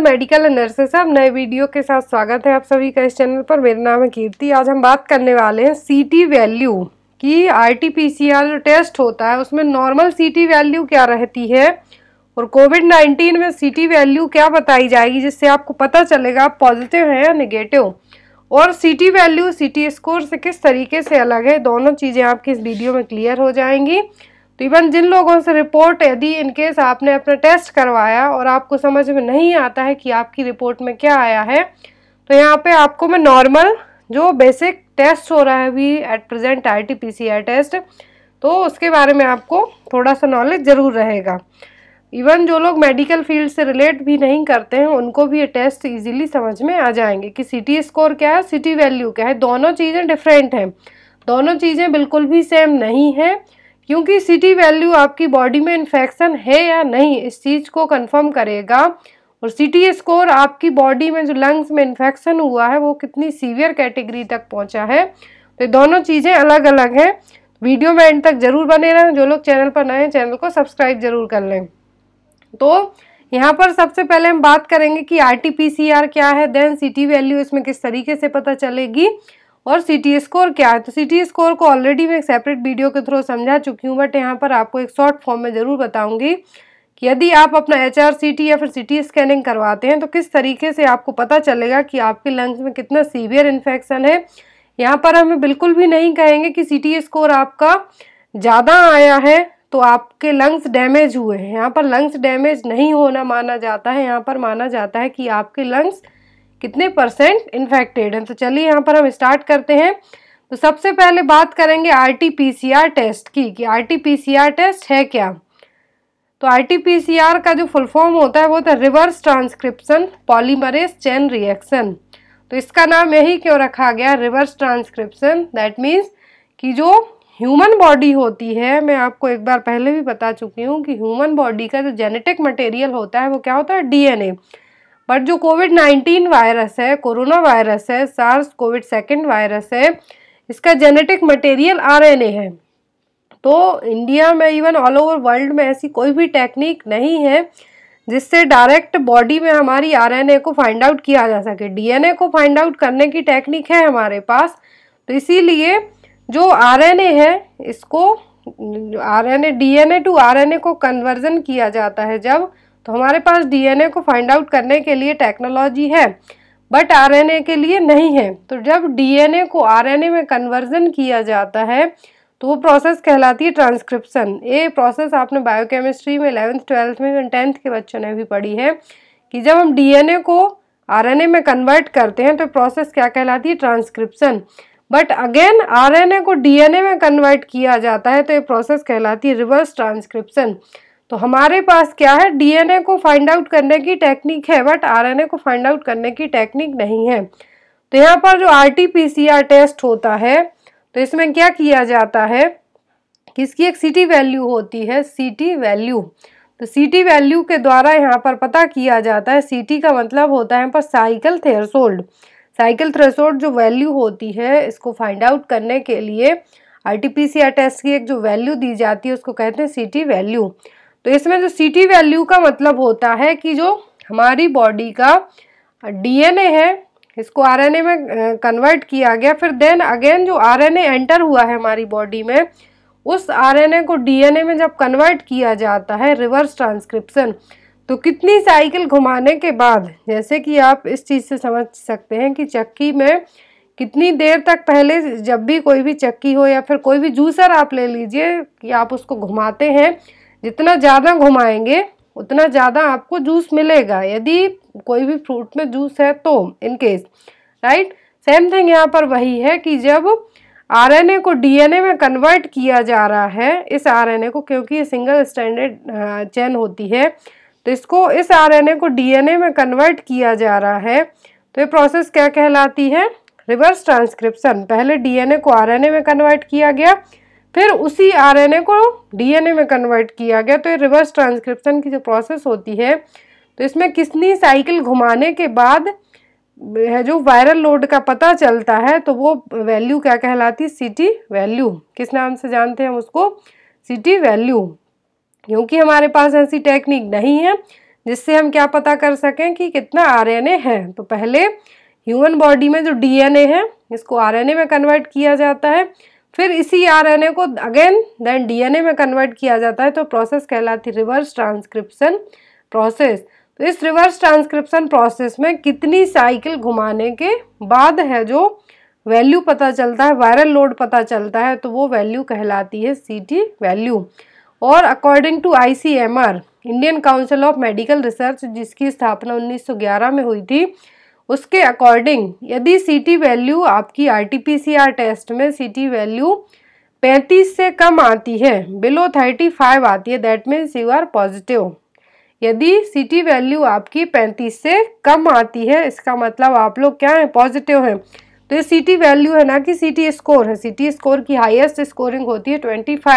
medical and nurses अब नए video के साथ स्वागत है आप सभी का इस चैनल पर मेरा नाम है कीर्ति आज हम बात करने वाले हैं सीटी वैल्यू की आरटीपीसीआर जो टेस्ट होता है उसमें नॉर्मल सीटी वैल्यू क्या रहती है और कोविड नाइन्टीन में सीटी वैल्यू क्या बताई जाएगी जिससे आपको पता चलेगा आप पॉजिटिव हैं या निगेटिव और सी वैल्यू सी स्कोर से किस तरीके से अलग है दोनों चीज़ें आपकी इस वीडियो में क्लियर हो जाएंगी तो इवन जिन लोगों से रिपोर्ट यदि इनकेस आपने अपना टेस्ट करवाया और आपको समझ में नहीं आता है कि आपकी रिपोर्ट में क्या आया है तो यहाँ पे आपको मैं नॉर्मल जो बेसिक टेस्ट हो रहा है अभी at present I T test तो उसके बारे में आपको थोड़ा सा नॉलेज ज़रूर रहेगा इवन जो लोग मेडिकल फील्ड से रिलेट भी नहीं करते हैं उनको भी ये टेस्ट इजीली समझ में आ जाएंगे कि सिटी स्कोर क्या है सिटी वैल्यू क्या है दोनों चीज़ें डिफरेंट हैं दोनों चीज़ें बिल्कुल भी सेम नहीं हैं क्योंकि सिटी वैल्यू आपकी बॉडी में इन्फेक्शन है या नहीं इस चीज़ को कंफर्म करेगा और सिटी स्कोर आपकी बॉडी में जो लंग्स में इन्फेक्शन हुआ है वो कितनी सीवियर कैटेगरी तक पहुंचा है तो दोनों चीज़ें अलग अलग हैं वीडियो में एंड तक जरूर बने रहें जो लोग चैनल पर नए हैं चैनल को सब्सक्राइब जरूर कर लें तो यहाँ पर सबसे पहले हम बात करेंगे कि आर क्या है देन सिटी वैल्यू इसमें किस तरीके से पता चलेगी और सी टी स्कोर क्या है तो सी टी स्कोर को ऑलरेडी मैं एक सेपरेट वीडियो के थ्रू समझा चुकी हूँ बट यहाँ पर आपको एक शॉर्ट फॉर्म में ज़रूर बताऊँगी कि यदि आप अपना एच आर सी टी या फिर सी टी स्कैनिंग करवाते हैं तो किस तरीके से आपको पता चलेगा कि आपके लंग्स में कितना सीवियर इन्फेक्शन है यहाँ पर हमें बिल्कुल भी नहीं कहेंगे कि सी टी स्कोर आपका ज़्यादा आया है तो आपके लंग्स डैमेज हुए हैं यहाँ पर लंग्स डैमेज नहीं होना माना जाता है यहाँ पर माना जाता है कि आपके लंग्स कितने परसेंट इन्फेक्टेड हैं तो चलिए यहाँ पर हम स्टार्ट करते हैं तो सबसे पहले बात करेंगे आरटीपीसीआर टेस्ट की कि आरटीपीसीआर टेस्ट है क्या तो आरटीपीसीआर का जो फुल फॉर्म होता है वो होता है reverse transcription polymerase chain reaction तो इसका नाम यही क्यों रखा गया रिवर्स ट्रांसक्रिप्शन दैट मीन्स कि जो ह्यूमन बॉडी होती है मैं आपको एक बार पहले भी बता चुकी हूँ कि ह्यूमन बॉडी का जो जेनेटिक मटेरियल होता है वो क्या होता है डीएनए बट जो कोविड नाइन्टीन वायरस है कोरोना वायरस है सार्स कोविड सेकेंड वायरस है इसका जेनेटिक मटेरियल आरएनए है तो इंडिया में इवन ऑल ओवर वर्ल्ड में ऐसी कोई भी टेक्निक नहीं है जिससे डायरेक्ट बॉडी में हमारी आरएनए को फाइंड आउट किया जा सके डीएनए को फाइंड आउट करने की टेक्निक है हमारे पास तो इसीलिए जो आरएनए है इसको आरएनए डीएनए टू आरएनए को कन्वर्जन किया जाता है जब तो हमारे पास डीएनए को फाइंड आउट करने के लिए टेक्नोलॉजी है बट आरएनए के लिए नहीं है तो जब डीएनए को आरएनए में कन्वर्जन किया जाता है तो वो प्रोसेस कहलाती है ट्रांसक्रिप्शन ये प्रोसेस आपने बायोकेमिस्ट्री में इलेवंथ ट्वेल्थ में टेंथ के बच्चों ने भी पढ़ी है कि जब हम डीएनए को आरएनए में कन्वर्ट करते हैं तो प्रोसेस क्या कहलाती है ट्रांसक्रिप्शन बट अगेन आरएनए को डीएनए में कन्वर्ट किया जाता है तो ये प्रोसेस कहलाती है रिवर्स ट्रांसक्रिप्शन तो हमारे पास क्या है डीएनए को फाइंड आउट करने की टेक्निक है बट आरएनए को फाइंड आउट करने की टेक्निक नहीं है तो यहाँ पर जो आरटीपीसीआर टेस्ट होता है तो इसमें क्या किया जाता है कि इसकी एक सिटी वैल्यू होती है सिटी वैल्यू तो सिटी वैल्यू के द्वारा यहाँ पर पता किया जाता है सिटी का मतलब होता है यहाँ पर साइकिल थ्रेसोल्ड साइकिल थ्रेसोल्ड जो वैल्यू होती है इसको फाइंड आउट करने के लिए आरटीपीसीआर टेस्ट की एक जो वैल्यू दी जाती है उसको कहते हैं सिटी वैल्यू तो इसमें जो सी टी वैल्यू का मतलब होता है कि जो हमारी बॉडी का डीएनए है इसको आरएनए में कन्वर्ट किया गया फिर देन अगेन जो आरएनए एंटर हुआ है हमारी बॉडी में उस आरएनए को डीएनए में जब कन्वर्ट किया जाता है रिवर्स ट्रांसक्रिप्शन तो कितनी साइकिल घुमाने के बाद जैसे कि आप इस चीज़ से समझ सकते हैं कि चक्की में कितनी देर तक पहले जब भी कोई भी चक्की हो या फिर कोई भी जूसर आप ले लीजिए कि आप उसको घुमाते हैं जितना ज़्यादा घुमाएंगे उतना ज़्यादा आपको जूस मिलेगा यदि कोई भी फ्रूट में जूस है तो इनकेस राइट सेम थिंग यहाँ पर वही है कि जब आरएनए को डीएनए में कन्वर्ट किया जा रहा है इस आरएनए को क्योंकि ये सिंगल स्टैंडर्ड चैन होती है तो इसको इस आरएनए को डीएनए में कन्वर्ट किया जा रहा है तो ये प्रोसेस क्या कहलाती है रिवर्स ट्रांसक्रिप्शन पहले डीएनए को आरएनए में कन्वर्ट किया गया फिर उसी आरएनए को डीएनए में कन्वर्ट किया गया तो ये रिवर्स ट्रांसक्रिप्शन की जो प्रोसेस होती है तो इसमें किसनी साइकिल घुमाने के बाद है जो वायरल लोड का पता चलता है तो वो वैल्यू क्या कहलाती है सिटी वैल्यू किस नाम से जानते हैं हम उसको सिटी वैल्यू क्योंकि हमारे पास ऐसी टेक्निक नहीं है जिससे हम क्या पता कर सकें कि कितना आरएनए है तो पहले ह्यूमन बॉडी में जो डीएनए है इसको आरएनए में कन्वर्ट किया जाता है फिर इसी आरएनए को अगेन देन डीएनए में कन्वर्ट किया जाता है तो प्रोसेस कहलाती रिवर्स ट्रांसक्रिप्शन प्रोसेस तो इस रिवर्स ट्रांसक्रिप्शन प्रोसेस में कितनी साइकिल घुमाने के बाद है जो वैल्यू पता चलता है वायरल लोड पता चलता है तो वो वैल्यू कहलाती है टी वैल्यू और according to our Indian Council of Medical Research जिसकी स्थापना 1911 में हुई थी उसके अकॉर्डिंग यदि सीटी वैल्यू आपकी आरटीपीसीआर टेस्ट में सीटी वैल्यू 35 से कम आती है बिलो 35 आती है that means you are positive यदि सीटी वैल्यू आपकी 35 से कम आती है इसका मतलब आप लोग क्या हैं पॉजिटिव हैं तो ये सीटी वैल्यू है ना कि सीटी स्कोर है सीटी स्कोर की हाईएस्ट स्कोरिंग होती है 25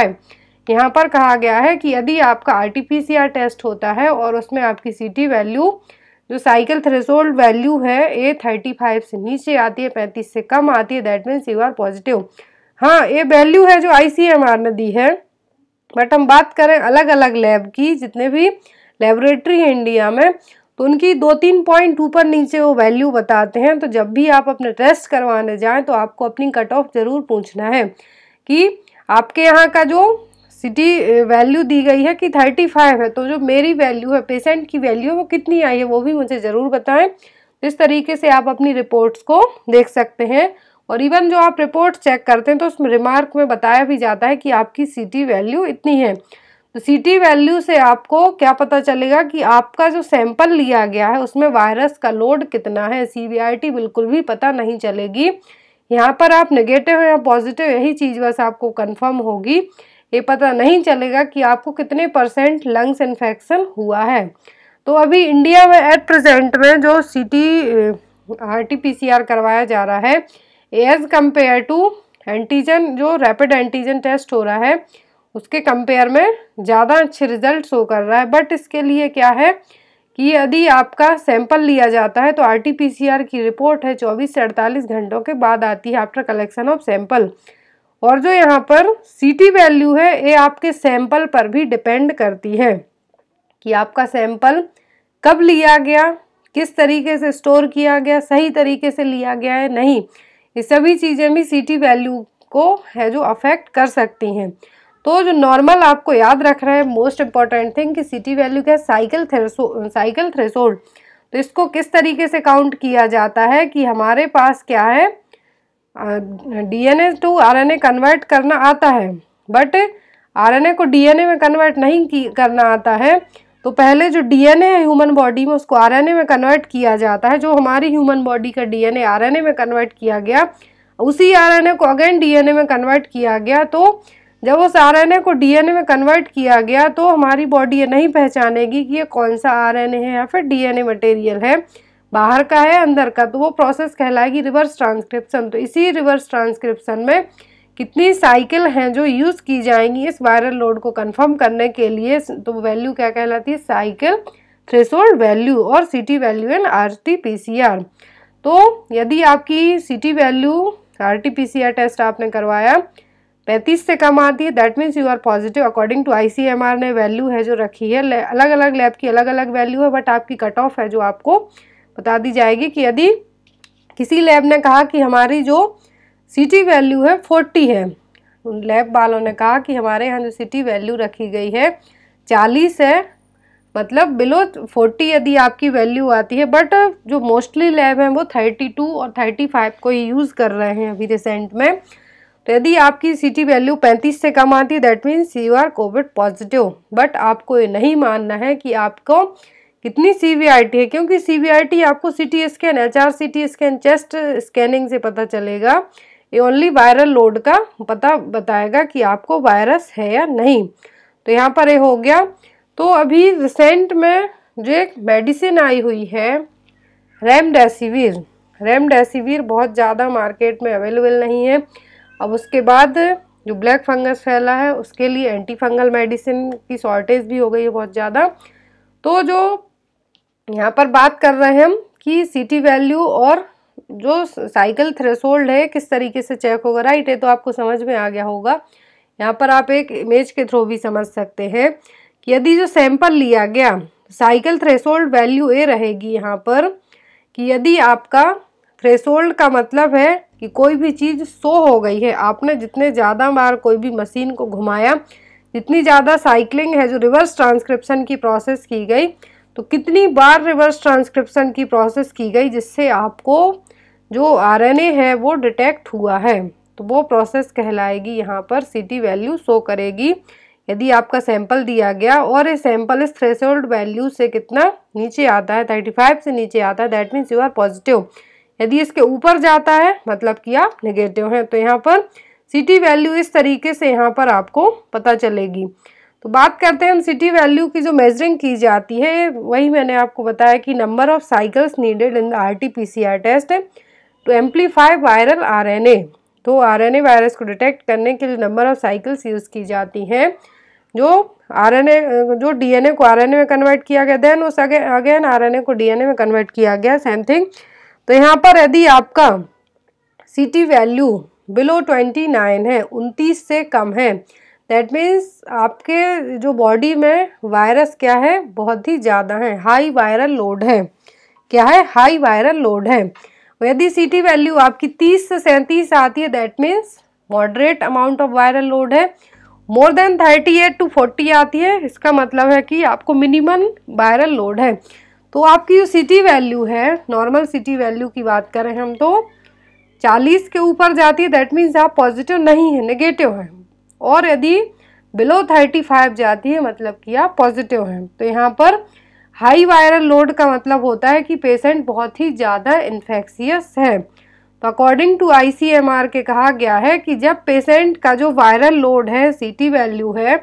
यहाँ पर कहा गया है कि यदि आपका आर टेस्ट होता है और उसमें आपकी सीटी वैल्यू जो साइकिल थ्रेसोल्ड वैल्यू है ये थर्टी फाइव से नीचे आती है पैंतीस से कम आती है that means you are positive हाँ ये वैल्यू है जो आईसीएमआर ने दी है बट हम बात करें अलग अलग लैब की जितने भी लेबोरेटरी है इंडिया में तो उनकी दो तीन पॉइंट ऊपर नीचे वो वैल्यू बताते हैं तो जब भी आप अपने टेस्ट करवाने जाएं तो आपको अपनी कट ऑफ ज़रूर पूछना है कि आपके यहाँ का जो सिटी वैल्यू eh, दी गई है कि थर्टी फाइव है तो जो मेरी वैल्यू है पेशेंट की वैल्यू है वो कितनी आई है वो भी मुझे ज़रूर बताएं इस तरीके से आप अपनी रिपोर्ट्स को देख सकते हैं और इवन जो आप रिपोर्ट चेक करते हैं तो उसमें रिमार्क में बताया भी जाता है कि आपकी सिटी वैल्यू इतनी है तो सीटी वैल्यू से आपको क्या पता चलेगा कि आपका जो सैंपल लिया गया है उसमें वायरस का लोड कितना है सी बिल्कुल भी पता नहीं चलेगी यहाँ पर आप नेगेटिव या पॉजिटिव यही चीज़ बस आपको कंफर्म होगी ये पता नहीं चलेगा कि आपको कितने परसेंट लंग्स इन्फेक्शन हुआ है तो अभी इंडिया में एट प्रेजेंट में जो C T R T P C R करवाया जा रहा है एज कंपेयर टू एंटीजन जो रैपिड एंटीजन टेस्ट हो रहा है उसके कंपेयर में ज़्यादा अच्छे रिजल्ट शो कर रहा है बट इसके लिए क्या है कि यदि आपका सैंपल लिया जाता है तो R T P C R की रिपोर्ट है चौबीस से अड़तालीस घंटों के बाद आती है आफ्टर कलेक्शन ऑफ सैंपल और जो यहाँ पर सी टी वैल्यू है ये आपके सैंपल पर भी डिपेंड करती है कि आपका सैंपल कब लिया गया किस तरीके से स्टोर किया गया सही तरीके से लिया गया है नहीं ये सभी चीज़ें भी सी टी वैल्यू को है जो अफेक्ट कर सकती हैं तो जो नॉर्मल आपको याद रख रहा है मोस्ट इम्पॉर्टेंट थिंग कि सिटी वैल्यू क्या साइकिल थ्रेसो साइकिल थ्रेसोल्ड तो इसको किस तरीके से काउंट किया जाता है कि हमारे पास क्या है डीएनए टू तो आरएनए कन्वर्ट करना आता है बट आरएनए को डीएनए में कन्वर्ट नहीं करना आता है तो पहले जो डीएनए है ह्यूमन बॉडी में उसको आरएनए में कन्वर्ट किया जाता है जो हमारी ह्यूमन बॉडी का डीएनए आरएनए में कन्वर्ट किया गया उसी आरएनए को अगेन डीएनए में कन्वर्ट किया गया तो जब उस आरएनए को डीएनए में कन्वर्ट किया गया तो हमारी बॉडी ये नहीं पहचानेगी कि ये कौन सा आरएनए है या फिर डीएनए मटेरियल है बाहर का है अंदर का तो वो प्रोसेस कहलाएगी रिवर्स ट्रांसक्रिप्शन तो इसी रिवर्स ट्रांसक्रिप्शन में कितनी साइकिल हैं जो यूज़ की जाएंगी इस वायरल लोड को कंफर्म करने के लिए तो वैल्यू क्या कहलाती है साइकिल थ्रेशोल्ड वैल्यू और सिटी वैल्यू एंड आरटीपीसीआर तो यदि आपकी सिटी वैल्यू आरटीपीसीआर टेस्ट आपने करवाया पैंतीस से कम आती है that means you are positive according to ICMR ने वैल्यू है जो रखी है अलग अलग लैब की अलग अलग वैल्यू है बट आपकी कट ऑफ है जो आपको बता दी जाएगी कि यदि किसी लैब ने कहा कि हमारी जो सिटी वैल्यू है फोर्टी है उन लैब वालों ने कहा कि हमारे यहाँ जो सिटी वैल्यू रखी गई है चालीस है मतलब बिलो फोर्टी यदि आपकी वैल्यू आती है बट जो मोस्टली लैब हैं वो थर्टी टू और थर्टी फाइव को ही यूज़ कर रहे हैं अभी रिसेंट में तो यदि आपकी सिटी वैल्यू पैंतीस से कम आती है that means you are covid positive but आपको ये नहीं मानना है कि आपको कितनी टी है क्योंकि टी आपको CT scan C T scan chest scanning से पता चलेगा ये ओनली वायरल लोड का पता बताएगा कि आपको वायरस है या नहीं तो यहाँ पर ये हो गया तो अभी रिसेंट में जो एक मेडिसिन आई हुई है रेमडेसिविर रेमडेसिविर बहुत ज़्यादा मार्केट में अवेलेबल नहीं है अब उसके बाद जो ब्लैक फंगस फैला है उसके लिए एंटी फंगल मेडिसिन की शॉर्टेज भी हो गई है बहुत ज़्यादा तो जो यहाँ पर बात कर रहे हैं हम कि सिटी वैल्यू और जो साइकिल थ्रेसोल्ड है किस तरीके से चेक होगा राइट है तो आपको समझ में आ गया होगा यहाँ पर आप एक इमेज के थ्रू भी समझ सकते हैं कि यदि जो सैंपल लिया गया साइकिल थ्रेसोल्ड वैल्यू ए रहेगी यहाँ पर कि यदि आपका थ्रेसोल्ड का मतलब है कि कोई भी चीज़ सो हो गई है आपने जितने ज़्यादा बार कोई भी मशीन को घुमाया जितनी ज़्यादा साइकिलिंग है जो रिवर्स ट्रांसक्रिप्शन की प्रोसेस की गई तो कितनी बार रिवर्स ट्रांसक्रिप्शन की प्रोसेस की गई जिससे आपको जो आरएनए है वो डिटेक्ट हुआ है तो वो प्रोसेस कहलाएगी यहाँ पर सिटी वैल्यू शो करेगी यदि आपका सैंपल दिया गया और ये सैंपल इस थ्रेशोल्ड वैल्यू से कितना नीचे आता है थर्टी फाइव से नीचे आता है that means you are positive यदि इसके ऊपर जाता है मतलब कि आप नेगेटिव हैं तो यहाँ पर सिटी वैल्यू इस तरीके से यहाँ पर आपको पता चलेगी तो बात करते हैं हम सिटी वैल्यू की जो मेजरिंग की जाती है वही मैंने आपको बताया कि number of cycles needed in the R T P C R test to amplify viral R N A तो आर एन ए वायरस को डिटेक्ट करने के लिए नंबर ऑफ साइकिल्स यूज़ की जाती हैं जो आर एन ए जो डी एन ए को आर एन ए में कन्वर्ट किया गया देन उस अगे अगेन आर एन ए को डी एन ए में कन्वर्ट किया गया सेम थिंग तो यहाँ पर यदि आपका C value below twenty nine है उनतीस से कम है दैट मीन्स आपके जो बॉडी में वायरस क्या है बहुत ही ज़्यादा है हाई वायरल लोड है क्या है हाई वायरल लोड है यदि सी टी वैल्यू आपकी तीस से सैंतीस आती है that means moderate amount of viral load है more than thirty eight to forty आती है इसका मतलब है कि आपको मिनिमम वायरल लोड है तो आपकी जो सिटी वैल्यू है नॉर्मल सिटी वैल्यू की बात करें हम तो चालीस के ऊपर जाती है दैट मीन्स आप पॉजिटिव नहीं है नेगेटिव हैं और यदि बिलो 35 जाती है मतलब कि आप पॉजिटिव हैं तो यहाँ पर हाई वायरल लोड का मतलब होता है कि पेशेंट बहुत ही ज़्यादा इन्फेक्शियस है तो अकॉर्डिंग टू आईसीएमआर के कहा गया है कि जब पेशेंट का जो वायरल लोड है सीटी वैल्यू है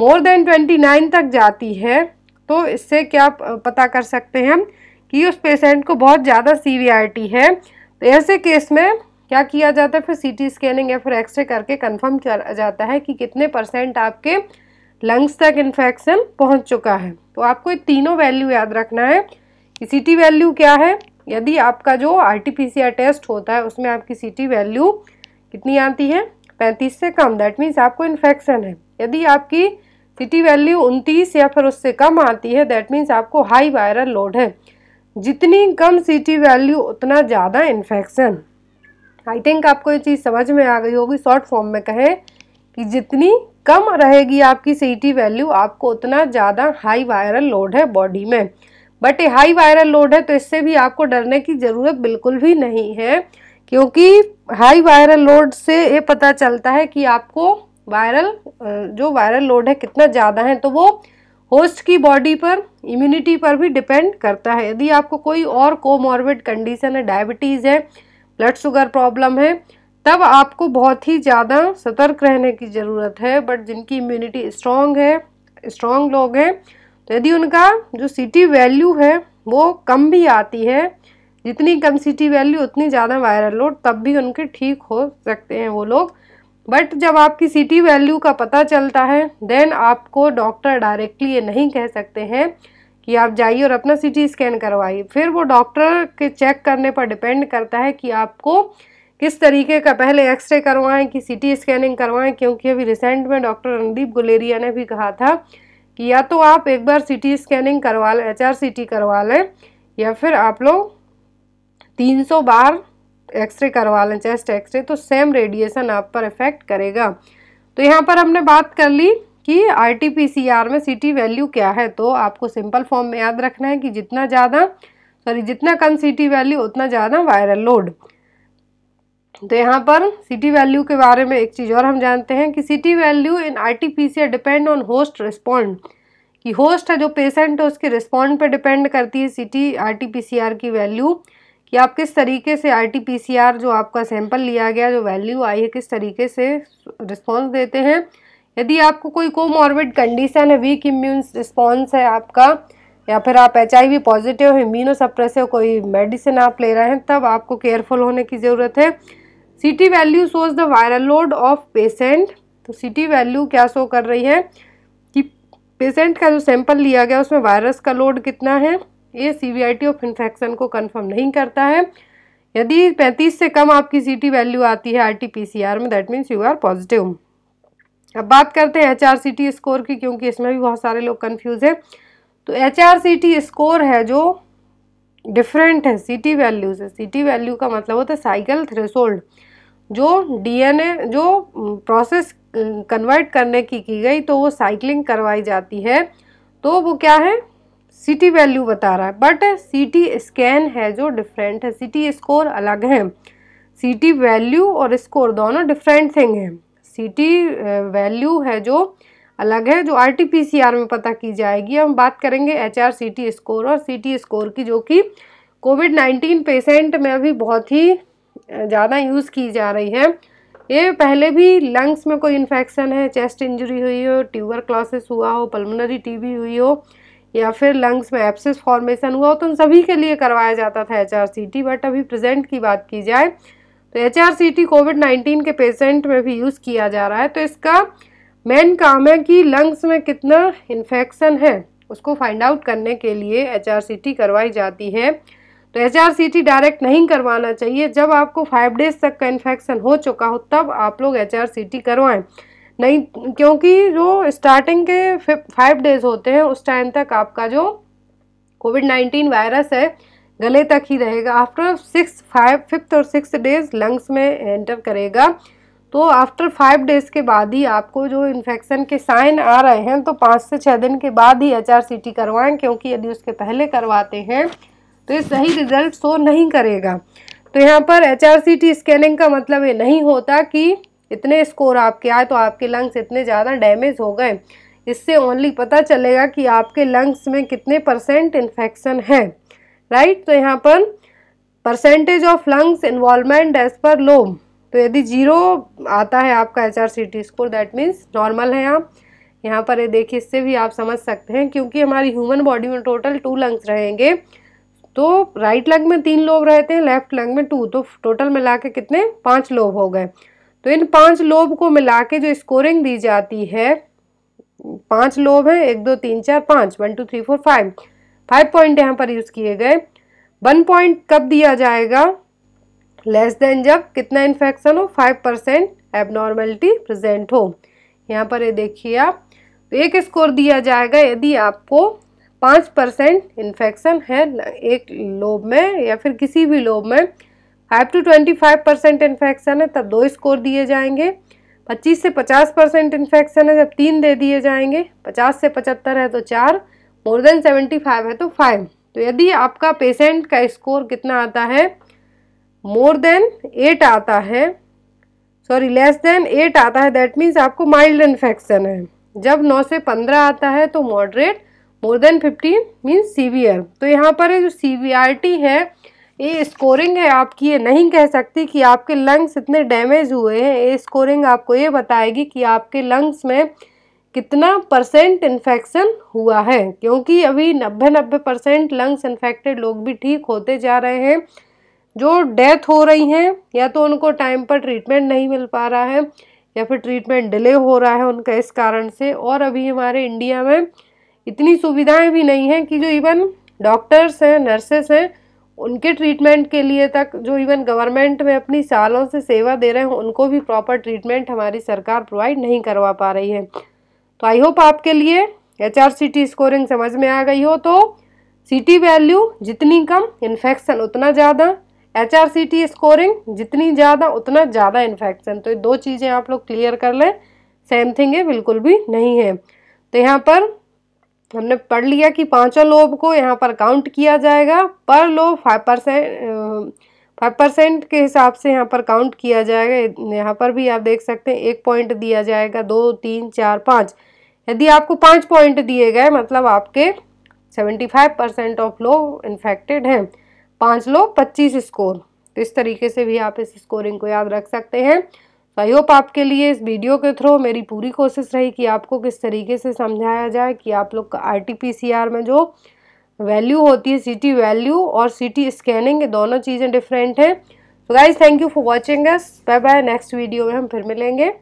मोर देन 29 तक जाती है तो इससे क्या पता कर सकते हैं हम कि उस पेशेंट को बहुत ज़्यादा सीवियरिटी है तो ऐसे केस में क्या किया जाता है फिर सीटी स्कैनिंग या फिर एक्सरे करके कंफर्म किया जाता है कि कितने परसेंट आपके लंग्स तक इन्फेक्शन पहुंच चुका है तो आपको ये तीनों वैल्यू याद रखना है कि सीटी वैल्यू क्या है यदि आपका जो आरटीपीसीआर टेस्ट होता है उसमें आपकी सीटी वैल्यू कितनी आती है पैंतीस से कम दैट मीन्स आपको इन्फेक्शन है यदि आपकी टी वैल्यू उनतीस या फिर उससे कम आती है दैट मीन्स आपको हाई वायरल लोड है जितनी कम सीटी वैल्यू उतना ज़्यादा इन्फेक्शन आई थिंक आपको ये चीज़ समझ में आ गई होगी शॉर्ट फॉर्म में कहें कि जितनी कम रहेगी आपकी सी वैल्यू आपको उतना ज़्यादा हाई वायरल लोड है बॉडी में बट ये हाई वायरल लोड है तो इससे भी आपको डरने की ज़रूरत बिल्कुल भी नहीं है क्योंकि हाई वायरल लोड से ये पता चलता है कि आपको वायरल जो वायरल लोड है कितना ज़्यादा है तो वो होस्ट की बॉडी पर इम्यूनिटी पर भी डिपेंड करता है यदि आपको कोई और कोमॉर्बिड कंडीशन है डायबिटीज़ है ब्लड शुगर प्रॉब्लम है तब आपको बहुत ही ज़्यादा सतर्क रहने की ज़रूरत है बट जिनकी इम्यूनिटी स्ट्रॉन्ग है स्ट्रॉन्ग लोग हैं तो यदि उनका जो सी वैल्यू है वो कम भी आती है जितनी कम सिटी वैल्यू उतनी ज़्यादा वायरल लोड तब भी उनके ठीक हो सकते हैं वो लोग बट जब आपकी सिटी वैल्यू का पता चलता है देन आपको डॉक्टर डायरेक्टली ये नहीं कह सकते हैं कि आप जाइए और अपना सी स्कैन करवाइए फिर वो डॉक्टर के चेक करने पर डिपेंड करता है कि आपको किस तरीके का पहले एक्सरे करवाएं कि सीटी स्कैनिंग करवाएं क्योंकि अभी रिसेंट में डॉक्टर रणदीप गुलेरिया ने भी कहा था कि या तो आप एक बार सीटी स्कैनिंग करवा लें एच आर करवा लें या फिर आप लोग 300 बार एक्सरे करवा लें चेस्ट एक्सरे तो सेम रेडिएशन आप पर इफ़ेक्ट करेगा तो यहाँ पर हमने बात कर ली कि आरटीपीसीआर में सीटी वैल्यू क्या है तो आपको सिंपल फॉर्म में याद रखना है कि जितना ज़्यादा सॉरी जितना कम सीटी वैल्यू उतना ज़्यादा वायरल लोड तो यहाँ पर सिटी वैल्यू के बारे में एक चीज़ और हम जानते हैं कि CT value in R T P C depend on host respond कि होस्ट है जो पेशेंट है उसके रिस्पॉन्ड पर डिपेंड करती है CT R T P C R की वैल्यू कि आप किस तरीके से R T P C R जो आपका सैंपल लिया गया जो वैल्यू आई है किस तरीके से रिस्पॉन्स देते हैं यदि आपको कोई कोमॉर्बिड कंडीशन है वीक इम्यून रिस्पॉन्स है आपका या फिर आप H I V positive immunosuppressive कोई मेडिसिन आप ले रहे हैं तब आपको केयरफुल होने की ज़रूरत है C T value shows the viral load of patient तो सी टी वैल्यू क्या शो कर रही है कि पेशेंट का जो सैंपल लिया गया उसमें वायरस का लोड कितना है ये severity of infection को कन्फर्म नहीं करता है यदि पैंतीस से कम आपकी टी वैल्यू आती है R T P C R में that means you are positive अब बात करते हैं H R C T score की क्योंकि इसमें भी बहुत सारे लोग कन्फ्यूज हैं तो H R C T score है जो डिफरेंट है सी टी वैल्यू से सी टी वैल्यू का मतलब होता है साइकिल थ्रेसोल्ड जो डी एन ए जो प्रोसेस कन्वर्ट करने की की गई तो वो साइकिलिंग करवाई जाती है तो वो क्या है सी टी वैल्यू बता रहा है बट सी टी स्कैन है जो डिफरेंट है सी टी स्कोर अलग है सी टी वैल्यू और स्कोर दोनों डिफरेंट थिंग हैं सी टी वैल्यू है जो अलग है जो R T P C R में पता की जाएगी हम बात करेंगे H R C T score और सी टी स्कोर की जो कि कोविड नाइन्टीन पेशेंट में अभी बहुत ही ज़्यादा यूज़ की जा रही है ये पहले भी लंग्स में कोई इन्फेक्शन है चेस्ट इंजरी हुई हो ट्यूबर क्लासेस हुआ हो पल्मोनरी टीबी हुई हो या फिर लंग्स में एप्सिस फॉर्मेशन हुआ हो तो उन सभी के लिए करवाया जाता था एच बट अभी प्रेजेंट की बात की जाए तो H R C T COVID nineteen के पेशेंट में भी यूज़ किया जा रहा है तो इसका मेन काम है कि लंग्स में कितना इन्फेक्शन है उसको फाइंड आउट करने के लिए एच आर सी टी करवाई जाती है तो H R C T direct नहीं करवाना चाहिए जब आपको फाइव डेज तक का इन्फेक्शन हो चुका हो तब आप लोग एच आर सी टी करवाएँ नहीं क्योंकि जो स्टार्टिंग के फाइव डेज होते हैं उस टाइम तक आपका जो कोविड नाइन्टीन वायरस है गले तक ही रहेगा आफ्टर सिक्स फाइव फिफ्थ और सिक्स डेज लंग्स में एंटर करेगा तो आफ्टर फाइव डेज़ के बाद ही आपको जो इन्फेक्शन के साइन आ रहे हैं तो पाँच से छः दिन के बाद ही एच आर सी टी करवाएँ क्योंकि यदि उसके पहले करवाते हैं तो ये सही रिजल्ट शो नहीं करेगा तो यहाँ पर H R C T scanning का मतलब ये नहीं होता कि इतने स्कोर आपके आए तो आपके लंग्स इतने ज़्यादा डैमेज हो गए इससे ओनली पता चलेगा कि आपके लंग्स में कितने परसेंट इन्फेक्शन है राइट तो यहाँ पर परसेंटेज ऑफ लंग्स इन्वॉल्वमेंट एज पर लो तो यदि जीरो आता है आपका H R C T score that means normal है आप यहाँ पर ये देखिए इससे भी आप समझ सकते हैं क्योंकि हमारी ह्यूमन बॉडी में टोटल टू लंग्स रहेंगे तो राइट लंग में तीन लोब रहते हैं लेफ्ट लंग में टू तो टोटल मिला के कितने पाँच लोब हो गए तो इन पाँच लोब को मिला के जो स्कोरिंग दी जाती है पाँच लोब हैं एक दो तीन चार पाँच one two three four five five point यहाँ पर यूज़ किए गए वन पॉइंट कब दिया जाएगा लेस देन जब कितना इन्फेक्शन हो फाइव परसेंट एबनॉर्मेलिटी प्रजेंट हो यहाँ पर ये देखिए आप तो एक स्कोर दिया जाएगा यदि आपको पाँच परसेंट इन्फेक्शन है एक लोब में या फिर किसी भी लोब में five to twenty five percent infection है तब दो स्कोर दिए जाएंगे पच्चीस से पचास परसेंट इन्फेक्शन है जब तीन दे दिए जाएंगे पचास से पचहत्तर है तो चार मोर देन सेवेंटी फाइव है तो फाइव तो यदि आपका पेशेंट का स्कोर कितना आता है मोर देन एट आता है सॉरी लेस देन एट आता है दैट मीन्स आपको माइल्ड इन्फेक्शन है जब नौ से पंद्रह आता है तो moderate more than fifteen means severe तो यहाँ पर है जो सी है ये स्कोरिंग है आपकी ये नहीं कह सकती कि आपके लंग्स इतने डैमेज हुए हैं ये स्कोरिंग आपको ये बताएगी कि आपके लंग्स में कितना परसेंट इन्फेक्शन हुआ है क्योंकि अभी नब्बे नब्बे परसेंट लंग्स इन्फेक्टेड लोग भी ठीक होते जा रहे हैं जो डेथ हो रही हैं या तो उनको टाइम पर ट्रीटमेंट नहीं मिल पा रहा है या फिर ट्रीटमेंट डिले हो रहा है उनका इस कारण से और अभी हमारे इंडिया में इतनी सुविधाएं भी नहीं हैं कि जो इवन डॉक्टर्स हैं नर्सेस हैं उनके ट्रीटमेंट के लिए तक जो इवन गवर्नमेंट में अपनी सालों से सेवा दे रहे हैं उनको भी प्रॉपर ट्रीटमेंट हमारी सरकार प्रोवाइड नहीं करवा पा रही है तो आई होप आपके लिए H R C T scoring समझ में आ गई हो तो सी टी वैल्यू जितनी कम इन्फेक्शन उतना ज़्यादा H R C T scoring जितनी ज़्यादा उतना ज़्यादा इन्फेक्शन तो ये दो चीज़ें आप लोग क्लियर कर लें सेम थिंग है बिल्कुल भी नहीं है तो यहाँ पर हमने पढ़ लिया कि पाँचों लोब को यहाँ पर काउंट किया जाएगा पर lobe five percent five percent के हिसाब से यहाँ पर काउंट किया जाएगा यहाँ पर भी आप देख सकते हैं एक पॉइंट दिया जाएगा दो तीन चार पाँच यदि आपको पाँच पॉइंट दिए गए मतलब आपके सेवेंटी फाइव परसेंट ऑफ लोग इन्फेक्टेड हैं पाँच लोग पच्चीस स्कोर तो इस तरीके से भी आप इस स्कोरिंग को याद रख सकते हैं तो आई होप आपके लिए इस वीडियो के थ्रू मेरी पूरी कोशिश रही कि आपको किस तरीके से समझाया जाए कि आप लोग का आर में जो वैल्यू होती है सिटी वैल्यू और सिटी स्कैनिंग दोनों चीज़ें डिफरेंट हैं तो guys thank you for watching us bye bye next video में हम फिर मिलेंगे